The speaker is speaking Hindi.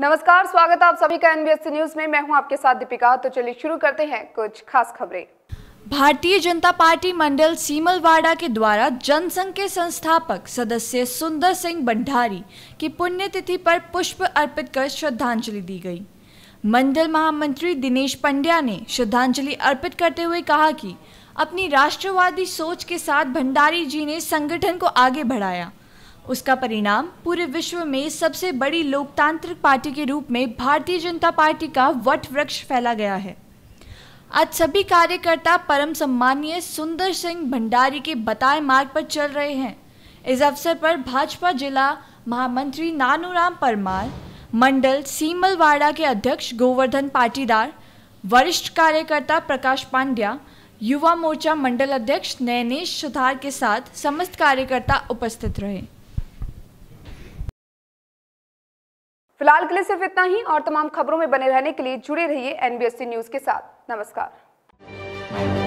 नमस्कार स्वागत है आप सभी का एनबीएससी न्यूज में मैं हूं आपके साथ दीपिका तो चलिए शुरू करते हैं कुछ खास खबरें भारतीय जनता पार्टी मंडल सीमलवाड़ा के द्वारा जनसंघ के संस्थापक सदस्य सुंदर सिंह भंडारी की पुण्यतिथि पर पुष्प अर्पित कर श्रद्धांजलि दी गई मंडल महामंत्री दिनेश पंड्या ने श्रद्धांजलि अर्पित करते हुए कहा कि अपनी राष्ट्रवादी सोच के साथ भंडारी जी ने संगठन को आगे बढ़ाया उसका परिणाम पूरे विश्व में सबसे बड़ी लोकतांत्रिक पार्टी के रूप में भारतीय जनता पार्टी का वट वृक्ष फैला गया है आज सभी कार्यकर्ता परम सम्मानीय सुंदर सिंह भंडारी के बताए मार्ग पर चल रहे हैं इस अवसर पर भाजपा जिला महामंत्री नानूराम परमार मंडल सीमलवाड़ा के अध्यक्ष गोवर्धन पाटीदार वरिष्ठ कार्यकर्ता प्रकाश पांड्या युवा मोर्चा मंडल अध्यक्ष नैनेश सुधार के साथ समस्त कार्यकर्ता उपस्थित रहे फिलहाल के लिए सिर्फ इतना ही और तमाम खबरों में बने रहने के लिए जुड़े रहिए एनबीएससी न्यूज के साथ नमस्कार